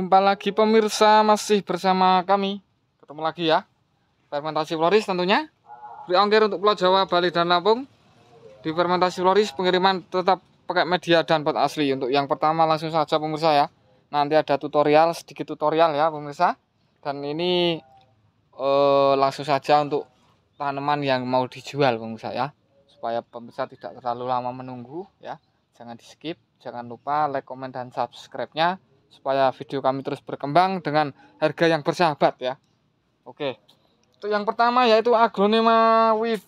Jumpa lagi pemirsa masih bersama kami Ketemu lagi ya Fermentasi Floris tentunya Beli ongkir untuk Pulau Jawa, Bali, dan Lampung Di Fermentasi Floris pengiriman tetap pakai media dan pot asli Untuk yang pertama langsung saja pemirsa ya Nanti ada tutorial, sedikit tutorial ya pemirsa Dan ini eh, langsung saja untuk tanaman yang mau dijual pemirsa ya Supaya pemirsa tidak terlalu lama menunggu ya Jangan di skip, jangan lupa like, komen, dan subscribe-nya supaya video kami terus berkembang dengan harga yang bersahabat ya oke itu yang pertama yaitu aglonema with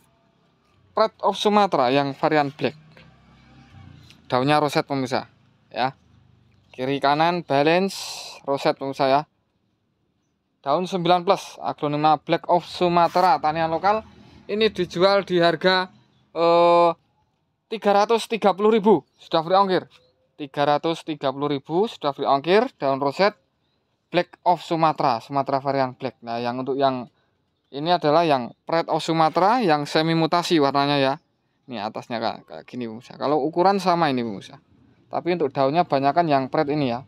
Pride of Sumatra yang varian black daunnya roset pemirsa ya kiri kanan balance roset pemirsa ya daun 9 plus aglonema black of Sumatra tanian lokal ini dijual di harga eh, 330.000 sudah free ongkir 330.000 sudah free ongkir daun roset black of Sumatera Sumatera varian black nah yang untuk yang ini adalah yang Pred of Sumatera yang semi mutasi warnanya ya ini atasnya kayak, kayak gini Bung kalau ukuran sama ini Bung tapi untuk daunnya banyak kan yang Pred ini ya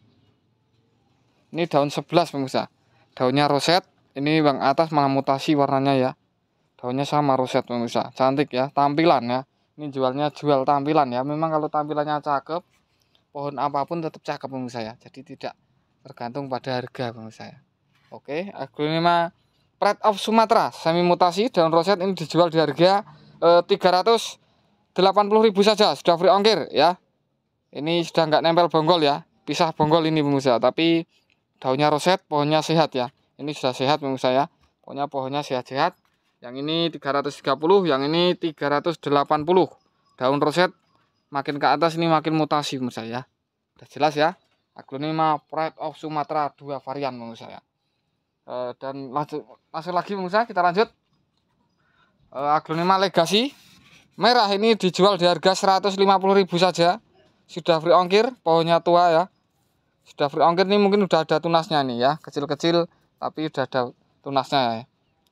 ini daun 11 Bung Musa daunnya roset ini bang atas malah mutasi warnanya ya daunnya sama roset Bung Musa cantik ya tampilan ya ini jualnya jual tampilan ya memang kalau tampilannya cakep pohon apapun tetap cakep pemirsa saya, jadi tidak tergantung pada harga pemirsa saya. oke aglonema Pride of Sumatera semi mutasi daun roset ini dijual di harga eh, delapan ribu saja sudah free ongkir ya ini sudah nggak nempel bonggol ya pisah bonggol ini pemirsa tapi daunnya roset pohonnya sehat ya ini sudah sehat pemirsa saya, pokoknya pohonnya sehat-sehat yang ini 330 yang ini 380 daun roset makin ke atas ini makin mutasi menurut saya ya. udah jelas ya aglonema pride of Sumatera dua varian menurut saya uh, dan lanjut langsung lagi menurut saya kita lanjut uh, eh, aglonema legacy merah ini dijual di harga 150.000 saja sudah free ongkir pohonnya tua ya sudah free ongkir ini mungkin udah ada tunasnya nih ya kecil-kecil tapi udah ada tunasnya ya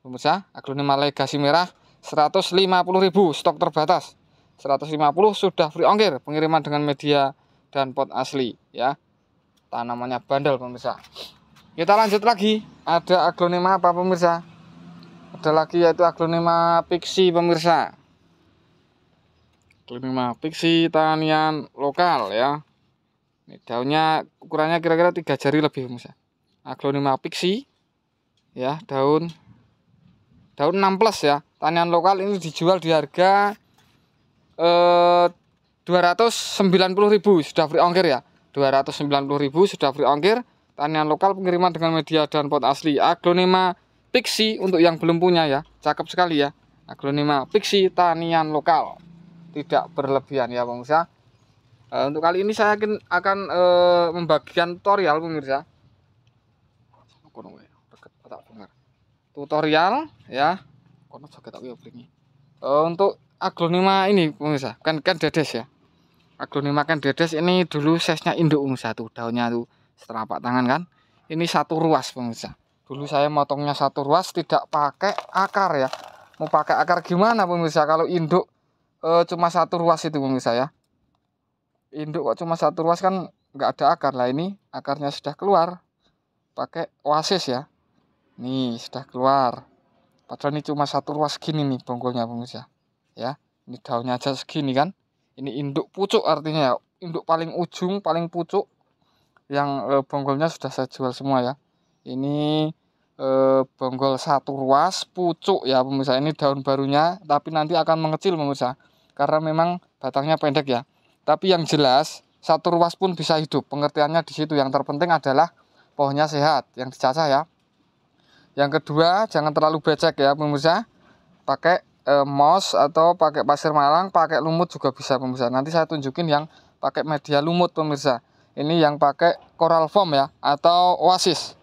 Menurut saya aglonema legacy merah 150.000 stok terbatas 150 sudah free ongkir pengiriman dengan media dan pot asli ya. Tanamannya bandel pemirsa. Kita lanjut lagi. Ada aglonema apa pemirsa? Ada lagi yaitu aglonema pixi pemirsa. Aglonema pixi tanian lokal ya. Ini daunnya ukurannya kira-kira tiga jari lebih pemirsa. Aglonema pixi ya daun daun 6 plus ya tanian lokal ini dijual di harga Eh, puluh ribu sudah free ongkir ya 290 ribu sudah free ongkir tanian lokal pengiriman dengan media dan pot asli aglonema pixi untuk yang belum punya ya cakep sekali ya aglonema pixi tanian lokal tidak berlebihan ya pemirsa e, eh, untuk kali ini saya yakin akan e, membagikan tutorial pemirsa tutorial ya e, untuk aglonema ini pemirsa kan kan dedes ya aglonema kan dedes ini dulu sesnya induk pemirsa tuh daunnya tuh setelah tangan kan ini satu ruas pemirsa dulu saya motongnya satu ruas tidak pakai akar ya mau pakai akar gimana pemirsa kalau induk e, cuma satu ruas itu pemirsa ya induk kok cuma satu ruas kan nggak ada akar lah ini akarnya sudah keluar pakai oasis ya nih sudah keluar padahal ini cuma satu ruas gini nih bonggolnya pemirsa ya ini daunnya aja segini kan ini induk pucuk artinya ya induk paling ujung paling pucuk yang e, bonggolnya sudah saya jual semua ya ini e, bonggol satu ruas pucuk ya pemirsa ini daun barunya tapi nanti akan mengecil pemirsa karena memang batangnya pendek ya tapi yang jelas satu ruas pun bisa hidup pengertiannya di situ yang terpenting adalah pohonnya sehat yang dicacah ya yang kedua jangan terlalu becek ya pemirsa pakai e, eh, mos atau pakai pasir malang, pakai lumut juga bisa pemirsa. Nanti saya tunjukin yang pakai media lumut pemirsa. Ini yang pakai coral foam ya atau oasis.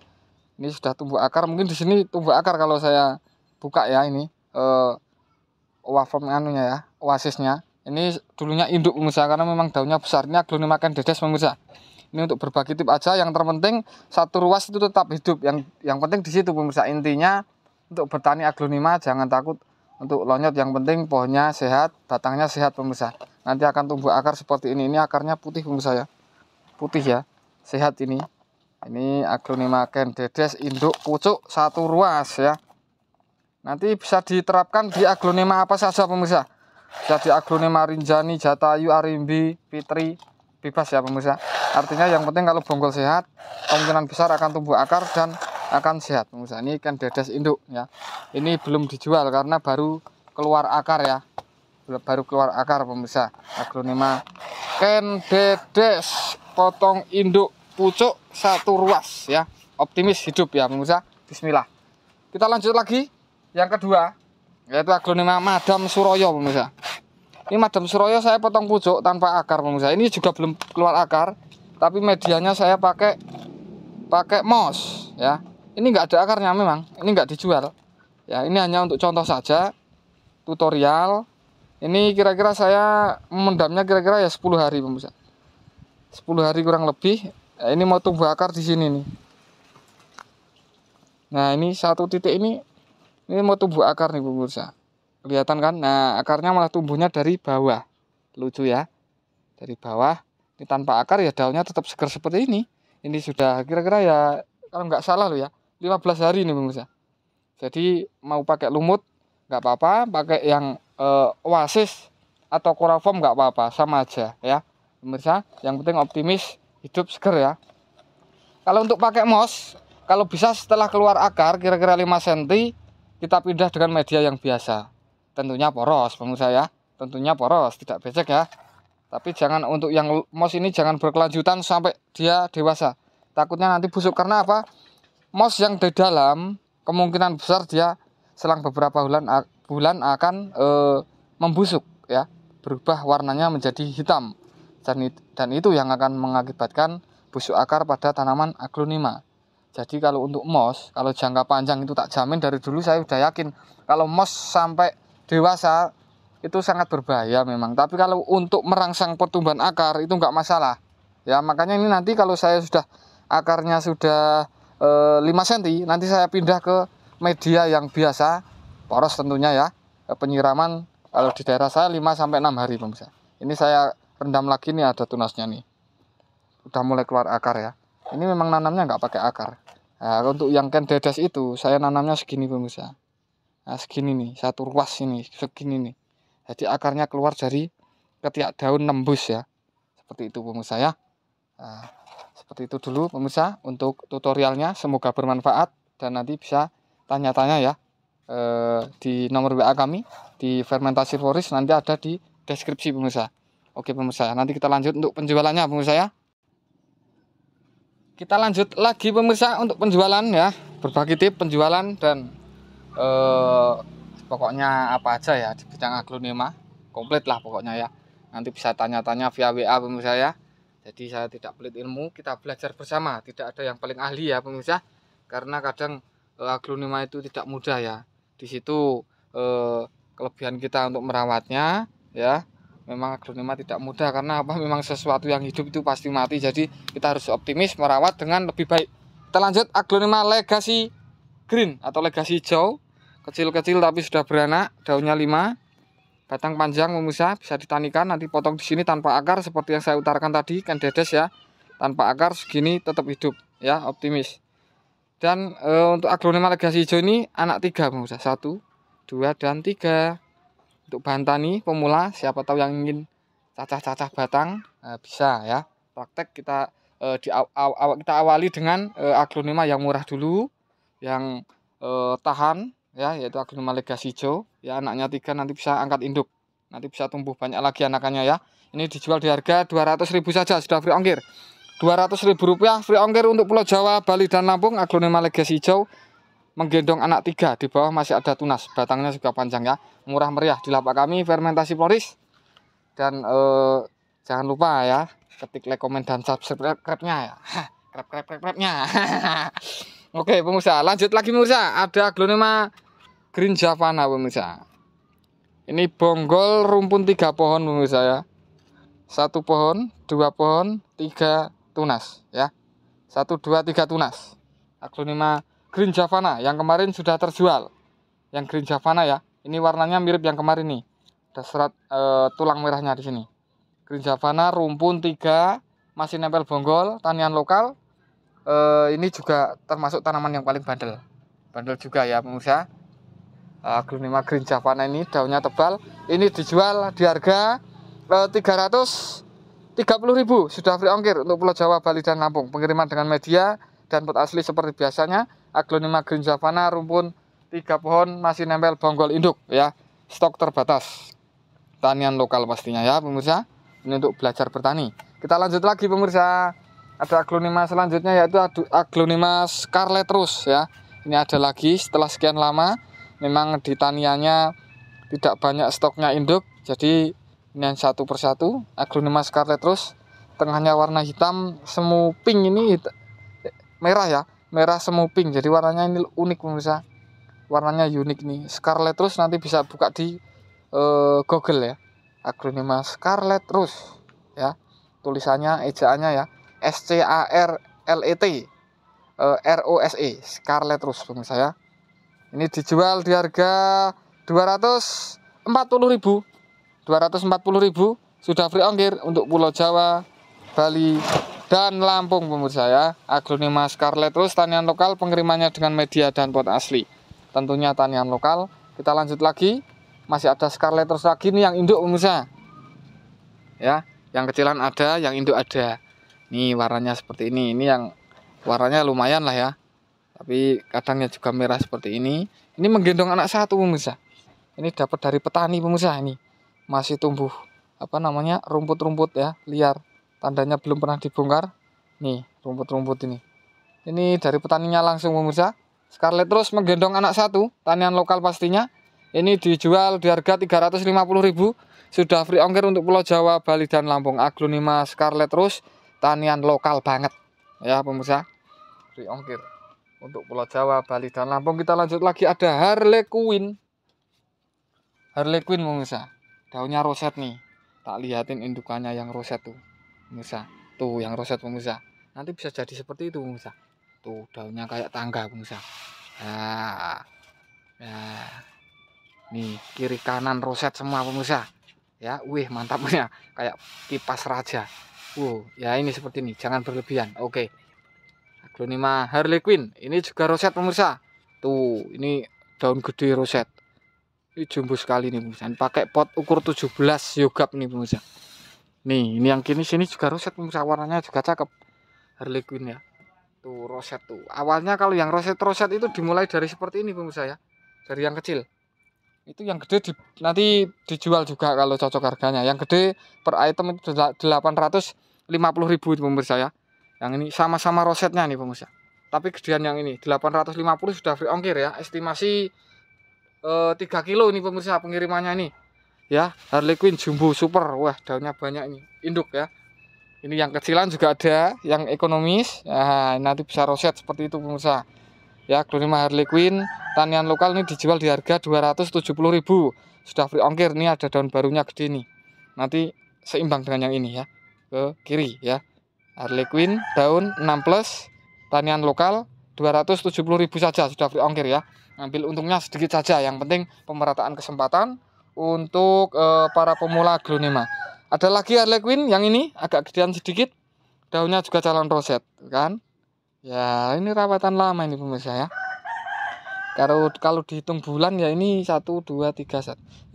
Ini sudah tumbuh akar, mungkin di sini tumbuh akar kalau saya buka ya ini e, eh, wafom anunya ya, oasisnya. Ini dulunya induk pemirsa karena memang daunnya besar. Ini makan dedes pemirsa ini untuk berbagi tip aja yang terpenting satu ruas itu tetap hidup yang yang penting di situ pemirsa intinya untuk bertani aglonema jangan takut untuk lonyot yang penting pohonnya sehat batangnya sehat pemirsa nanti akan tumbuh akar seperti ini ini akarnya putih pemirsa ya putih ya sehat ini ini aglonema ken dedes induk pucuk satu ruas ya nanti bisa diterapkan di aglonema apa saja pemirsa Jadi aglonema rinjani jatayu arimbi fitri bebas ya pemirsa artinya yang penting kalau bonggol sehat kemungkinan besar akan tumbuh akar dan akan sehat pemirsa ini ikan dedes induk ya ini belum dijual karena baru keluar akar ya baru keluar akar pemirsa Aglonema. ken dedes potong induk pucuk satu ruas ya optimis hidup ya pemirsa bismillah kita lanjut lagi yang kedua yaitu aglonema madam suroyo pemirsa ini madam suroyo saya potong pucuk tanpa akar pemirsa ini juga belum keluar akar tapi medianya saya pakai pakai moss ya ini nggak ada akarnya memang ini nggak dijual ya ini hanya untuk contoh saja tutorial ini kira-kira saya mendamnya kira-kira ya 10 hari pemirsa 10 hari kurang lebih ya, ini mau tumbuh akar di sini nih nah ini satu titik ini ini mau tumbuh akar nih pemirsa kelihatan kan nah akarnya malah tumbuhnya dari bawah lucu ya dari bawah ini tanpa akar ya daunnya tetap segar seperti ini ini sudah kira-kira ya kalau nggak salah loh ya 15 hari nih pemirsa jadi mau pakai lumut nggak apa-apa pakai yang eh, oasis atau koraform nggak apa-apa sama aja ya pemirsa yang penting optimis hidup seger ya kalau untuk pakai mos kalau bisa setelah keluar akar kira-kira 5 cm kita pindah dengan media yang biasa tentunya poros pemirsa ya tentunya poros tidak becek ya tapi jangan untuk yang mos ini jangan berkelanjutan sampai dia dewasa takutnya nanti busuk karena apa mos yang di dalam kemungkinan besar dia selang beberapa bulan bulan akan e, membusuk ya berubah warnanya menjadi hitam dan, dan itu yang akan mengakibatkan busuk akar pada tanaman aglonema jadi kalau untuk mos kalau jangka panjang itu tak jamin dari dulu saya sudah yakin kalau mos sampai dewasa itu sangat berbahaya memang tapi kalau untuk merangsang pertumbuhan akar itu enggak masalah ya makanya ini nanti kalau saya sudah akarnya sudah 5 eh, cm nanti saya pindah ke media yang biasa poros tentunya ya eh, penyiraman kalau di daerah saya 5 sampai 6 hari pemirsa ini saya rendam lagi nih ada tunasnya nih udah mulai keluar akar ya ini memang nanamnya nggak pakai akar nah, untuk yang ken dedes itu saya nanamnya segini pemirsa nah, segini nih satu ruas ini segini nih jadi akarnya keluar dari ketiak daun nembus ya seperti itu pemirsa ya nah, seperti itu dulu pemirsa untuk tutorialnya. Semoga bermanfaat dan nanti bisa tanya-tanya ya eh, di nomor WA kami di Fermentasi Forest nanti ada di deskripsi pemirsa. Oke pemirsa, nanti kita lanjut untuk penjualannya pemirsa ya. Kita lanjut lagi pemirsa untuk penjualan ya. Berbagi tip penjualan dan eh, pokoknya apa aja ya di bidang aglonema komplit lah pokoknya ya nanti bisa tanya-tanya via WA pemirsa ya jadi saya tidak pelit ilmu, kita belajar bersama. Tidak ada yang paling ahli ya pemirsa, karena kadang eh, aglonema itu tidak mudah ya. Di situ eh, kelebihan kita untuk merawatnya ya. Memang aglonema tidak mudah karena apa? Memang sesuatu yang hidup itu pasti mati. Jadi kita harus optimis merawat dengan lebih baik. Kita lanjut aglonema legacy green atau legacy hijau. Kecil-kecil tapi sudah beranak, daunnya 5 Batang panjang memusa bisa ditanikan nanti potong di sini tanpa akar seperti yang saya utarakan tadi kan dedes ya. Tanpa akar segini tetap hidup ya optimis. Dan e, untuk aglonema legasi hijau ini anak tiga pemusah satu, dua dan tiga. Untuk bahan tani pemula siapa tahu yang ingin cacah-cacah batang e, bisa ya praktek kita e, di aw, aw, kita awali dengan e, aglonema yang murah dulu yang e, tahan ya yaitu Aglonema legas hijau ya anaknya tiga nanti bisa angkat induk nanti bisa tumbuh banyak lagi anakannya ya ini dijual di harga 200 ribu saja sudah free ongkir 200 ribu rupiah free ongkir untuk Pulau Jawa Bali dan Lampung Aglonema legas hijau menggendong anak tiga di bawah masih ada tunas batangnya juga panjang ya murah meriah di lapak kami fermentasi floris dan eh, jangan lupa ya ketik like komen dan subscribe nya ya krep krep krep nya oke pemirsa lanjut lagi pemirsa ada glonema Green Javana pemirsa. Ini bonggol rumpun tiga pohon pemirsa ya. Satu pohon, dua pohon, tiga tunas ya. Satu, dua, tiga tunas. Aglonema Green Javana yang kemarin sudah terjual. Yang Green Javana ya. Ini warnanya mirip yang kemarin nih. Ada serat e, tulang merahnya di sini. Green Javana rumpun tiga masih nempel bonggol tanian lokal. E, ini juga termasuk tanaman yang paling bandel. Bandel juga ya pemirsa. Aglonema eh, Green Javana ini daunnya tebal ini dijual di harga eh, uh, 330.000 sudah free ongkir untuk Pulau Jawa Bali dan Lampung pengiriman dengan media dan pot asli seperti biasanya Aglonema Green Javana rumpun tiga pohon masih nempel bonggol induk ya stok terbatas tanian lokal pastinya ya pemirsa ini untuk belajar bertani kita lanjut lagi pemirsa ada aglonema selanjutnya yaitu aglonema scarlet Rose ya ini ada lagi setelah sekian lama memang di taniannya tidak banyak stoknya induk jadi ini yang satu persatu aglonema scarlet terus tengahnya warna hitam semu pink ini merah ya merah semu pink jadi warnanya ini unik pemirsa warnanya unik nih scarlet terus nanti bisa buka di uh, Google ya Aglonema scarlet terus ya tulisannya ejaannya ya S C A R L E T eh, R O S E scarlet terus pemirsa ya ini dijual di harga 240.000. 240.000 sudah free ongkir untuk Pulau Jawa, Bali, dan Lampung pemirsa ya. Aglonema Scarlet terus tanian lokal pengirimannya dengan media dan pot asli. Tentunya tanian lokal. Kita lanjut lagi. Masih ada Scarlet terus lagi nih yang induk pemirsa. Ya, yang kecilan ada, yang induk ada. Nih warnanya seperti ini. Ini yang warnanya lumayan lah ya tapi kadangnya juga merah seperti ini ini menggendong anak satu pemirsa ini dapat dari petani pemirsa ini masih tumbuh apa namanya rumput-rumput ya liar tandanya belum pernah dibongkar nih rumput-rumput ini ini dari petaninya langsung pemirsa Scarlet terus menggendong anak satu tanian lokal pastinya ini dijual di harga 350.000 sudah free ongkir untuk Pulau Jawa Bali dan Lampung aglonema Scarlet terus tanian lokal banget ya pemirsa free ongkir untuk Pulau Jawa, Bali, dan Lampung kita lanjut lagi ada Harley Quinn. Harley Quinn pemirsa. Daunnya roset nih. Tak lihatin indukannya yang roset tuh. Pemirsa. Tuh yang roset pemirsa. Nanti bisa jadi seperti itu pemirsa. Tuh daunnya kayak tangga pemirsa. Nah. ya. Nih kiri kanan roset semua pemirsa. Ya, wih mantapnya kayak kipas raja. Wow, ya ini seperti ini, jangan berlebihan. Oke. Glonema Harley Quinn ini juga roset pemirsa tuh ini daun gede roset ini jumbo sekali nih pemirsa ini pakai pot ukur 17 yogap nih pemirsa nih ini yang kini sini juga roset pemirsa warnanya juga cakep Harley Quinn ya tuh roset tuh awalnya kalau yang roset roset itu dimulai dari seperti ini pemirsa ya dari yang kecil itu yang gede di, nanti dijual juga kalau cocok harganya yang gede per item itu 850 ribu pemirsa ya yang ini sama-sama rosetnya nih pemirsa. Tapi gedean yang ini 850 sudah free ongkir ya. Estimasi eh, 3 kilo ini pemirsa pengirimannya nih. Ya, Harley Quinn jumbo super. Wah, daunnya banyak ini. Induk ya. Ini yang kecilan juga ada, yang ekonomis. Nah, nanti bisa roset seperti itu pemirsa. Ya, kelima Harley Quinn tanian lokal ini dijual di harga 270.000. Sudah free ongkir nih ada daun barunya gede nih. Nanti seimbang dengan yang ini ya. Ke kiri ya. Harley Quinn daun 6 plus tanian lokal 270.000 saja sudah free ongkir ya ambil untungnya sedikit saja yang penting pemerataan kesempatan untuk e, para pemula glonema ada lagi Harley Quinn yang ini agak gedean sedikit daunnya juga calon roset kan ya ini rawatan lama ini pemirsa ya kalau kalau dihitung bulan ya ini satu dua tiga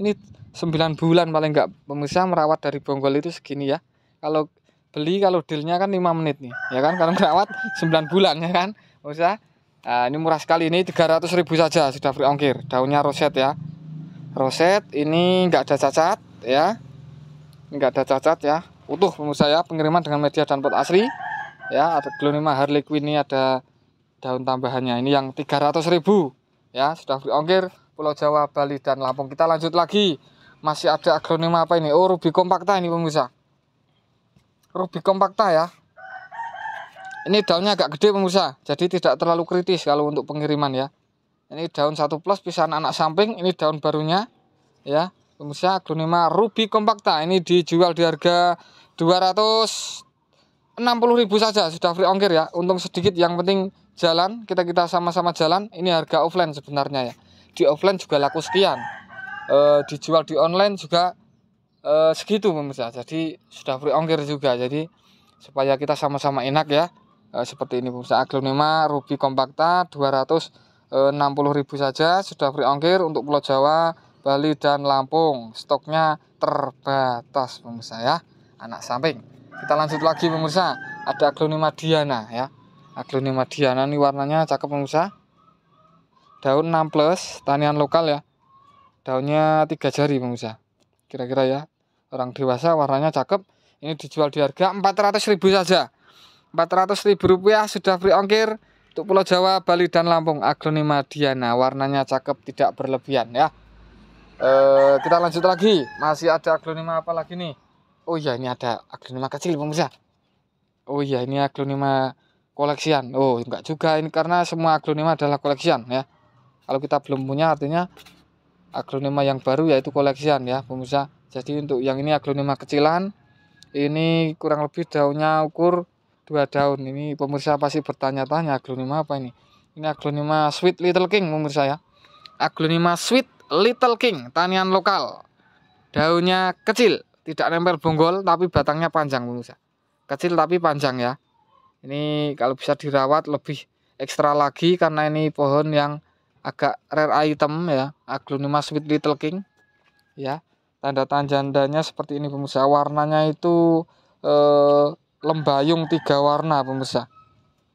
ini 9 bulan paling enggak pemirsa merawat dari bonggol itu segini ya kalau beli kalau dealnya kan 5 menit nih ya kan kalau merawat 9 bulan ya kan usah nah, ini murah sekali ini 300 ribu saja sudah free ongkir daunnya roset ya roset ini enggak ada cacat ya enggak ada cacat ya utuh pemirsa ya pengiriman dengan media dan pot asli ya ada glonema Harley Quinn ini ada daun tambahannya ini yang 300 ribu ya sudah free ongkir Pulau Jawa Bali dan Lampung kita lanjut lagi masih ada agronema apa ini oh Ruby Kompakta ini pemirsa ruby kompakta ya ini daunnya agak gede pemirsa jadi tidak terlalu kritis kalau untuk pengiriman ya ini daun satu plus pisahan anak samping ini daun barunya ya pemirsa aglonema ruby kompakta ini dijual di harga 260.000 saja sudah free ongkir ya untung sedikit yang penting jalan kita kita sama-sama jalan ini harga offline sebenarnya ya di offline juga laku sekian e, dijual di online juga e, segitu pemirsa jadi sudah free ongkir juga jadi supaya kita sama-sama enak ya e, seperti ini pemirsa aglonema ruby kompakta 260.000 eh, saja sudah free ongkir untuk pulau Jawa Bali dan Lampung stoknya terbatas pemirsa ya anak samping kita lanjut lagi pemirsa ada aglonema diana ya aglonema diana ini warnanya cakep pemirsa daun 6 plus tanian lokal ya daunnya tiga jari pemirsa kira-kira ya orang dewasa warnanya cakep ini dijual di harga 400.000 saja 400.000 rupiah sudah free ongkir untuk Pulau Jawa, Bali, dan Lampung aglonema Diana warnanya cakep tidak berlebihan ya e, kita lanjut lagi masih ada aglonema apa lagi nih oh iya ini ada aglonema kecil pemirsa oh iya ini aglonema koleksian oh enggak juga ini karena semua aglonema adalah koleksian ya kalau kita belum punya artinya aglonema yang baru yaitu koleksian ya pemirsa jadi untuk yang ini aglonema kecilan ini kurang lebih daunnya ukur dua daun ini pemirsa pasti bertanya-tanya aglonema apa ini ini aglonema sweet little king pemirsa ya aglonema sweet little king tanian lokal daunnya kecil tidak nempel bonggol tapi batangnya panjang pemirsa kecil tapi panjang ya ini kalau bisa dirawat lebih ekstra lagi karena ini pohon yang agak rare item ya aglonema sweet little king ya tanda-tandanya seperti ini pemirsa warnanya itu eh, lembayung tiga warna pemirsa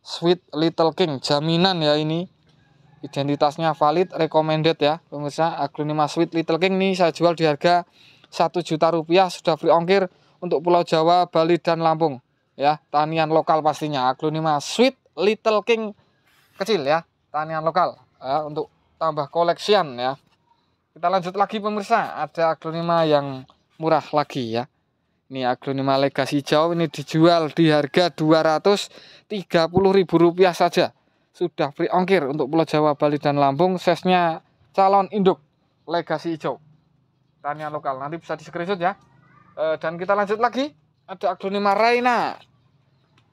Sweet Little King jaminan ya ini identitasnya valid recommended ya pemirsa aglonema Sweet Little King ini saya jual di harga satu juta rupiah sudah free ongkir untuk Pulau Jawa, Bali dan Lampung ya tanian lokal pastinya aglonema Sweet Little King kecil ya tanian lokal ya, untuk tambah koleksian ya kita lanjut lagi pemirsa, ada aglonema yang murah lagi ya. Ini aglonema legasi hijau ini dijual di harga Rp230.000 saja. Sudah free ongkir untuk Pulau Jawa, Bali dan Lampung, sesnya calon induk legasi hijau. Tanya lokal, nanti bisa di screenshot ya. E, dan kita lanjut lagi, ada aglonema Reina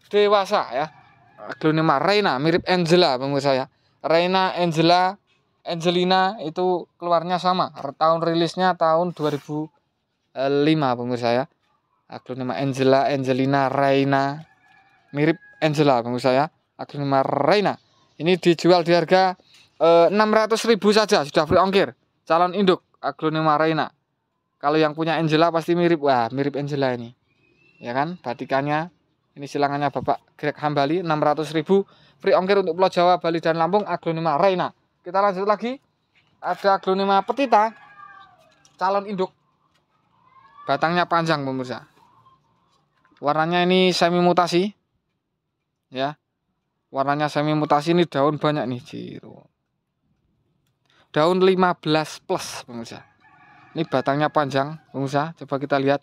dewasa ya. Aglonema Reina mirip Angela pemirsa ya. Reina Angela Angelina itu keluarnya sama tahun rilisnya tahun 2005 pemirsa ya akronima Angela Angelina Reina mirip Angela pemirsa ya akronima Reina ini dijual di harga eh, ratus ribu saja sudah free ongkir calon induk akronima Reina kalau yang punya Angela pasti mirip wah mirip Angela ini ya kan batikannya ini silangannya Bapak Greg Hambali ratus ribu free ongkir untuk Pulau Jawa Bali dan Lampung akronima Reina kita lanjut lagi. Ada aglonema petita calon induk. Batangnya panjang pemirsa. Warnanya ini semi mutasi. Ya. Warnanya semi mutasi ini daun banyak nih, Ciro. Daun 15 plus pemirsa. Ini batangnya panjang pemirsa. Coba kita lihat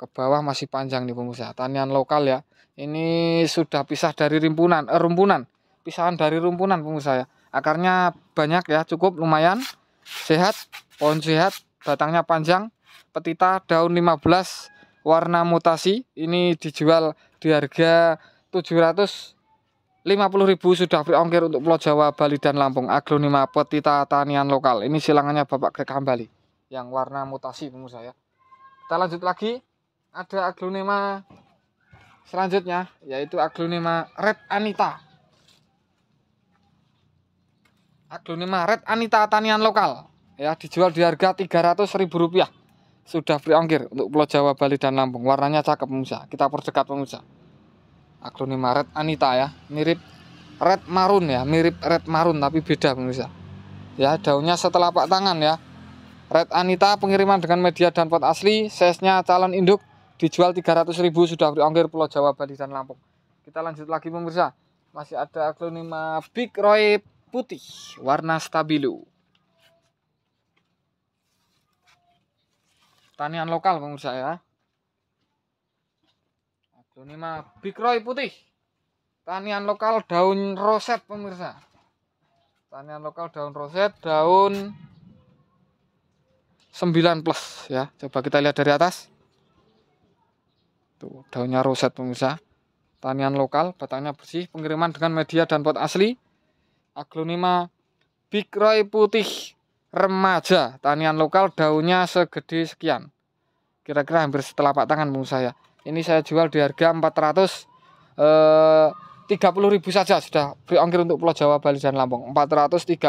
ke bawah masih panjang nih pemirsa. Tanian lokal ya. Ini sudah pisah dari rimpunan, eh, rumpunan pisahan dari rumpunan pemirsa ya akarnya banyak ya cukup lumayan sehat pohon sehat batangnya panjang petita daun 15 warna mutasi ini dijual di harga 750 ribu sudah free ongkir untuk Pulau Jawa, Bali, dan Lampung Aglonema petita tanian lokal Ini silangannya Bapak Greg Hambali Yang warna mutasi pengusaha ya Kita lanjut lagi Ada aglonema selanjutnya Yaitu aglonema Red Anita Aglo Maret Anita Tanian lokal ya dijual di harga rp rupiah sudah free ongkir untuk Pulau Jawa Bali dan Lampung warnanya cakep pemirsa kita perdekat pemirsa akronim Red Anita ya mirip Red Marun ya mirip Red Marun tapi beda pemirsa ya daunnya setelah pak tangan ya Red Anita pengiriman dengan media dan pot asli size-nya calon induk dijual 300.000 sudah free ongkir Pulau Jawa Bali dan Lampung kita lanjut lagi pemirsa masih ada aglonema uh, Big Roy putih warna stabilo. Tanian lokal pemirsa ya. Aduh ini mah Big Roy putih. Tanian lokal daun roset pemirsa. Tanian lokal daun roset, daun 9 plus ya. Coba kita lihat dari atas. Tuh, daunnya roset pemirsa. Tanian lokal, batangnya bersih, pengiriman dengan media dan pot asli aglonema bikroy putih remaja tanian lokal daunnya segede sekian kira-kira hampir setelah setelapak tangan menurut saya ini saya jual di harga 400 eh, 30 ribu saja sudah free ongkir untuk Pulau Jawa Bali dan Lampung 430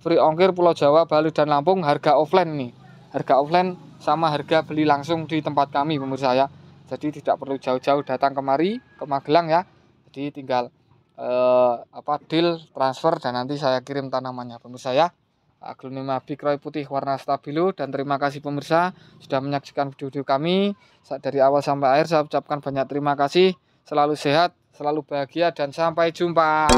free ongkir Pulau Jawa Bali dan Lampung harga offline nih harga offline sama harga beli langsung di tempat kami pemirsa ya jadi tidak perlu jauh-jauh datang kemari ke Magelang ya jadi tinggal eh, apa deal transfer dan nanti saya kirim tanamannya pemirsa ya aglonema bikroy putih warna stabilo dan terima kasih pemirsa sudah menyaksikan video-video kami dari awal sampai akhir saya ucapkan banyak terima kasih selalu sehat selalu bahagia dan sampai jumpa